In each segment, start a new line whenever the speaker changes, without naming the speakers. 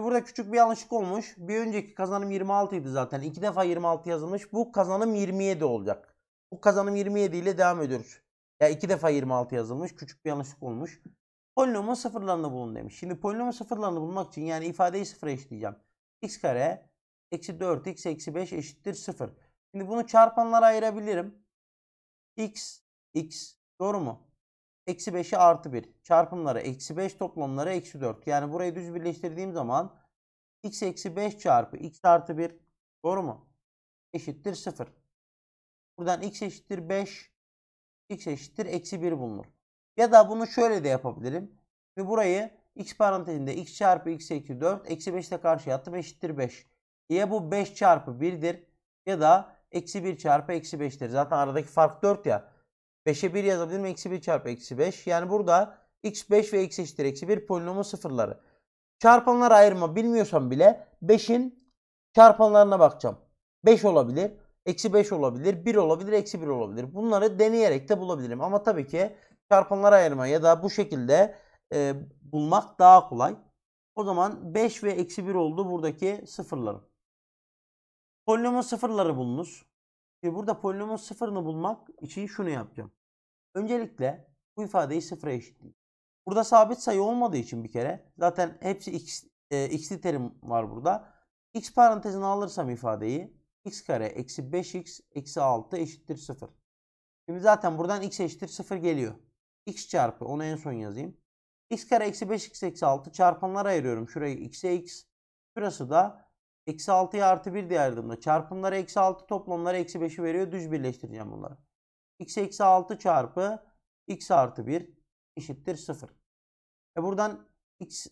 Şimdi burada küçük bir yanlışlık olmuş. Bir önceki kazanım 26 idi zaten. İki defa 26 yazılmış. Bu kazanım 27 olacak. Bu kazanım 27 ile devam ediyoruz. Ya yani iki defa 26 yazılmış. Küçük bir yanlışlık olmuş. Polinomun sıfırlarını bulun demiş. Şimdi polinomun sıfırlarını bulmak için yani ifadeyi sıfıra eşitleyeceğim. x kare eksi 4x eksi 5 eşittir 0. Şimdi bunu çarpanlara ayırabilirim. x, x doğru mu? Eksi 5'i artı 1. Çarpımları eksi 5 toplamları eksi 4. Yani burayı düz birleştirdiğim zaman x eksi 5 çarpı x artı 1 doğru mu? Eşittir 0. Buradan x eşittir 5 x eşittir eksi 1 bulunur. Ya da bunu şöyle de yapabilirim. Şimdi burayı x parantezinde x çarpı x eksi 4 eksi 5 ile karşıya attım eşittir 5. Ya bu 5 çarpı 1'dir ya da eksi 1 çarpı eksi 5'tir. Zaten aradaki fark 4 ya. 5'e 1 yazabilirim. Eksi 1 çarpı eksi 5. Yani burada x5 ve x eşittir eksi 1 polinomu sıfırları. Çarpanlar ayırma bilmiyorsam bile 5'in çarpanlarına bakacağım. 5 olabilir. Eksi 5 olabilir. 1 olabilir. Eksi 1 olabilir. Bunları deneyerek de bulabilirim. Ama tabii ki çarpanlar ayırma ya da bu şekilde e, bulmak daha kolay. O zaman 5 ve eksi 1 oldu buradaki sıfırlarım. Polinomun sıfırları bulunuz. Şimdi burada polinomun sıfırını bulmak için şunu yapacağım. Öncelikle bu ifadeyi sıfıra eşitleyeyim. Burada sabit sayı olmadığı için bir kere zaten hepsi x, e, x'li terim var burada. x parantezini alırsam ifadeyi x kare eksi 5x eksi 6 eşittir 0. Şimdi zaten buradan x eşittir 0 geliyor. x çarpı onu en son yazayım. x kare eksi 5x eksi 6 çarpanlar ayırıyorum. Şurayı x'e x. Şurası da Eksi 6'ya artı 1 diye ayırdığımda çarpımları eksi 6 toplamları eksi 5'i veriyor. Düz birleştireceğim bunları. x eksi 6 çarpı x artı 1 eşittir 0. E buradan x,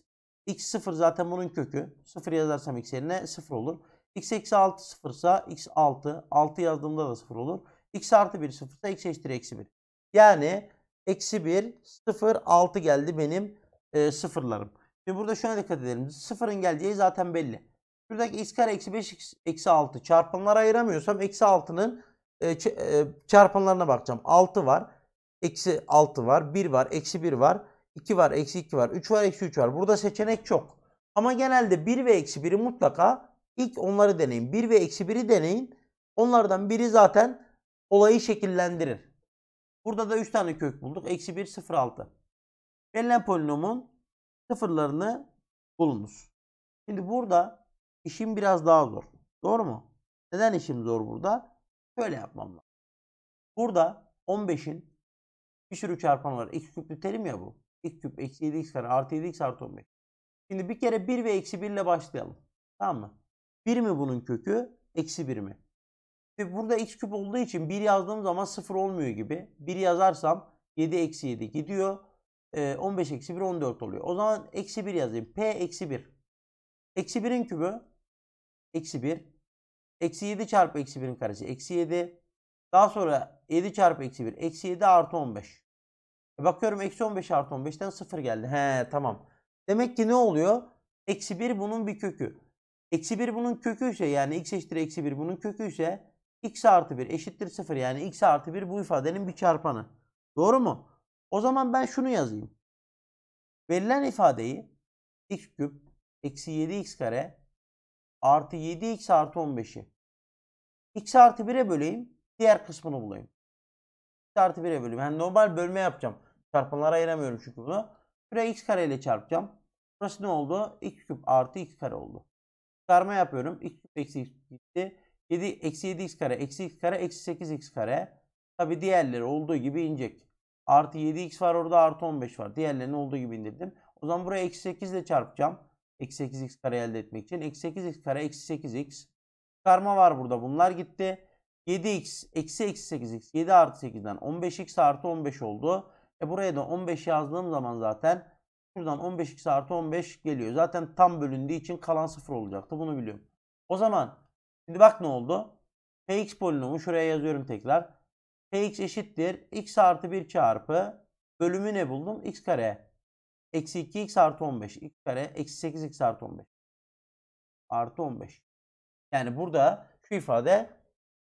x 0 zaten bunun kökü. 0 yazarsam x yerine 0 olur. x eksi 6 0 ise x 6. 6 yazdığımda da 0 olur. x artı 1 0 ise x eşittir eksi 1. Yani eksi 1 0 6 geldi benim e, sıfırlarım. Şimdi burada şuna dikkat edelim. Sıfırın geleceği zaten belli. Şuradaki x kare eksi 5 x eksi 6 çarpanlara ayıramıyorsam eksi 6'nın e, e, çarpanlarına bakacağım. 6 var. Eksi 6 var. 1 var. Eksi 1 var. 2 var. Eksi 2 var. 3 var. Eksi 3 var. Burada seçenek çok. Ama genelde 1 ve eksi 1'i mutlaka ilk onları deneyin. 1 ve eksi 1'i deneyin. Onlardan biri zaten olayı şekillendirir. Burada da 3 tane kök bulduk. Eksi 1, 0, 6. Verilen polinomun sıfırlarını bulunuz. Şimdi burada İşim biraz daha zor. Doğru mu? Neden işim zor burada? Şöyle yapmam lazım. Burada 15'in bir sürü çarpan var. X küplü terim ya bu. X küp eksi 7x kare artı 7x artı 15. Şimdi bir kere 1 ve eksi 1 ile başlayalım. Tamam mı? 1 mi bunun kökü? Eksi 1 mi? Ve burada x küp olduğu için 1 yazdığım zaman 0 olmuyor gibi. 1 yazarsam 7 eksi 7 gidiyor. 15 ee, eksi 1 14 oluyor. O zaman eksi 1 yazayım. P eksi 1. Eksi 1'in kübü eksi 1. Eksi 7 çarpı eksi 1'in karesi eksi 7. Daha sonra 7 çarpı eksi 1 eksi 7 artı 15. E bakıyorum eksi 15 artı 15'ten 0 geldi. He tamam. Demek ki ne oluyor? Eksi 1 bunun bir kökü. Eksi 1 bunun kökü ise yani x eşittir eksi 1 bunun kökü ise x artı 1 eşittir 0 yani x artı 1 bu ifadenin bir çarpanı. Doğru mu? O zaman ben şunu yazayım. Verilen ifadeyi x küp eksi 7x kare artı 7x artı 15'i. x artı 1'e böleyim. Diğer kısmını bulayım. x artı 1'e böleyim. Yani normal bölme yapacağım. Çarpanlara ayıramıyorum çünkü bunu. Buraya x kare ile çarpacağım. Burası ne oldu? x küp artı x kare oldu. Çıkarma yapıyorum. x küp eksi x gitti. 7, eksi 7x kare, eksi x kare, eksi 8x kare. Tabi diğerleri olduğu gibi inecek. Artı 7x var orada artı 15 var. Diğerlerini olduğu gibi indirdim. O zaman buraya eksi 8 ile çarpacağım. Eksi 8x kare elde etmek için. Eksi 8x kare eksi 8x. Karma var burada. Bunlar gitti. 7x eksi eksi 8x. 7 artı 8'den 15x artı 15 oldu. E buraya da 15 yazdığım zaman zaten şuradan 15x artı 15 geliyor. Zaten tam bölündüğü için kalan 0 olacaktı. Bunu biliyorum. O zaman şimdi bak ne oldu? Px polinomu şuraya yazıyorum tekrar. Px eşittir. x artı 1 çarpı bölümü ne buldum? x kare. Eksi 2x artı 15. x kare eksi 8x artı 15. Artı 15. Yani burada şu ifade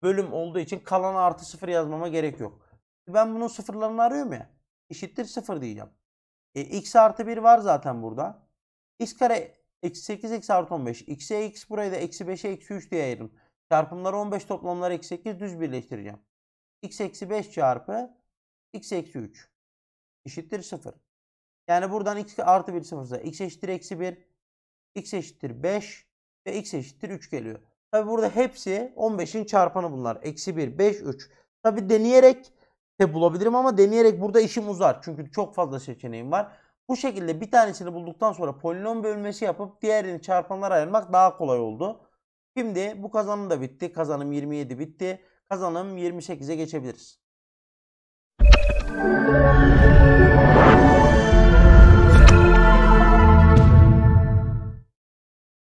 bölüm olduğu için kalan artı 0 yazmama gerek yok. Ben bunun sıfırlarını arıyorum ya. Eşittir 0 diyeceğim. E, x artı 1 var zaten burada. x kare eksi 8 x artı 15. x'e x burayı da eksi 5'e eksi 3 diye ayırdım. Çarpımları 15 toplamları eksi 8 düz birleştireceğim. x eksi 5 çarpı x eksi 3 eşittir 0. Yani buradan x artı 1 sıfırsa x eşittir eksi 1, x eşittir 5 ve x eşittir 3 geliyor. Tabi burada hepsi 15'in çarpanı bunlar. Eksi 1, 5, 3. Tabi deneyerek de bulabilirim ama deneyerek burada işim uzar. Çünkü çok fazla seçeneğim var. Bu şekilde bir tanesini bulduktan sonra polinom bölmesi yapıp diğerini çarpanlara ayırmak daha kolay oldu. Şimdi bu kazanım da bitti. Kazanım 27 bitti. Kazanım 28'e geçebiliriz.